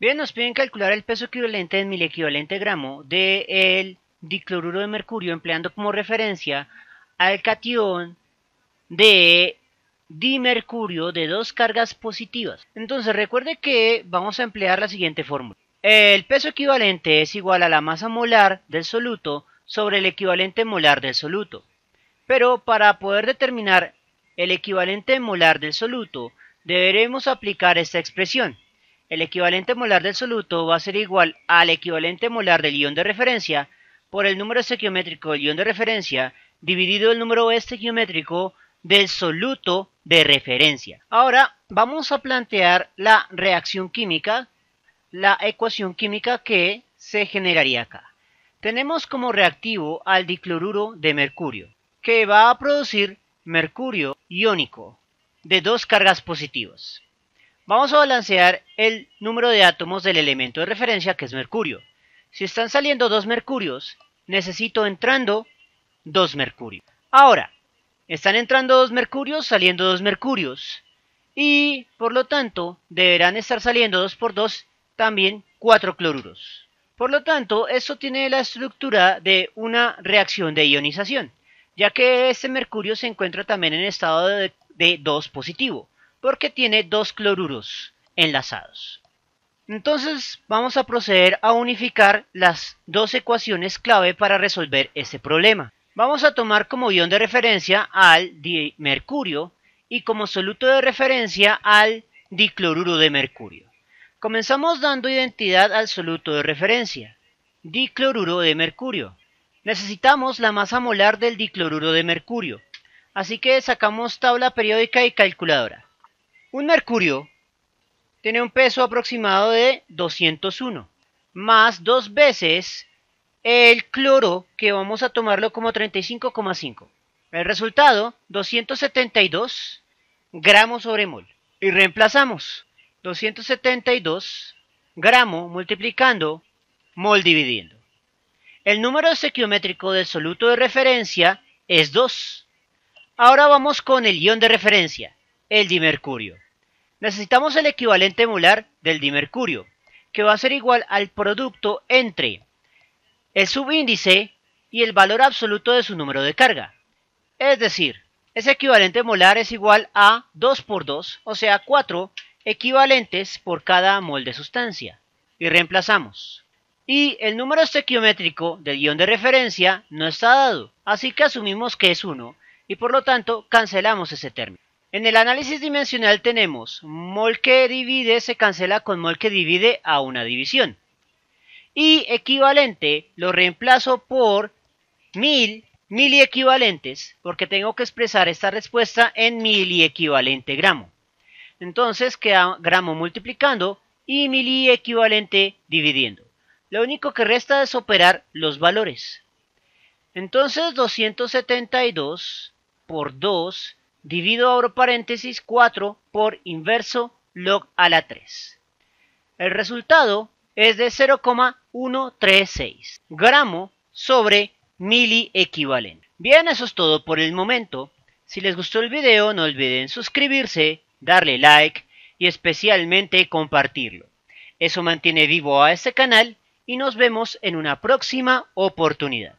Bien, nos piden calcular el peso equivalente en equivalente gramo del de dicloruro de mercurio empleando como referencia al cation de dimercurio de dos cargas positivas. Entonces recuerde que vamos a emplear la siguiente fórmula. El peso equivalente es igual a la masa molar del soluto sobre el equivalente molar del soluto. Pero para poder determinar el equivalente molar del soluto, deberemos aplicar esta expresión. El equivalente molar del soluto va a ser igual al equivalente molar del ion de referencia por el número estequiométrico del ion de referencia dividido el número estequiométrico del soluto de referencia. Ahora vamos a plantear la reacción química, la ecuación química que se generaría acá. Tenemos como reactivo al dicloruro de mercurio, que va a producir mercurio iónico de dos cargas positivas. Vamos a balancear el número de átomos del elemento de referencia que es mercurio. Si están saliendo dos mercurios, necesito entrando dos mercurios. Ahora, están entrando dos mercurios, saliendo dos mercurios. Y, por lo tanto, deberán estar saliendo dos por dos, también cuatro cloruros. Por lo tanto, esto tiene la estructura de una reacción de ionización, ya que este mercurio se encuentra también en estado de 2 positivo porque tiene dos cloruros enlazados. Entonces vamos a proceder a unificar las dos ecuaciones clave para resolver este problema. Vamos a tomar como guión de referencia al di-mercurio, y como soluto de referencia al dicloruro de mercurio. Comenzamos dando identidad al soluto de referencia, dicloruro de mercurio. Necesitamos la masa molar del dicloruro de mercurio, así que sacamos tabla periódica y calculadora. Un mercurio tiene un peso aproximado de 201, más dos veces el cloro, que vamos a tomarlo como 35,5. El resultado, 272 gramos sobre mol. Y reemplazamos 272 gramos multiplicando mol dividiendo. El número estequiométrico del soluto de referencia es 2. Ahora vamos con el ion de referencia el dimercurio. Necesitamos el equivalente molar del dimercurio, que va a ser igual al producto entre el subíndice y el valor absoluto de su número de carga. Es decir, ese equivalente molar es igual a 2 por 2, o sea 4 equivalentes por cada mol de sustancia. Y reemplazamos. Y el número estequiométrico del guión de referencia no está dado, así que asumimos que es 1 y por lo tanto cancelamos ese término. En el análisis dimensional tenemos mol que divide se cancela con mol que divide a una división. Y equivalente lo reemplazo por mil, miliequivalentes, porque tengo que expresar esta respuesta en miliequivalente gramo. Entonces queda gramo multiplicando y miliequivalente dividiendo. Lo único que resta es operar los valores. Entonces 272 por 2 Divido abro paréntesis 4 por inverso log a la 3. El resultado es de 0,136 gramo sobre mili equivalente. Bien, eso es todo por el momento. Si les gustó el video no olviden suscribirse, darle like y especialmente compartirlo. Eso mantiene vivo a este canal y nos vemos en una próxima oportunidad.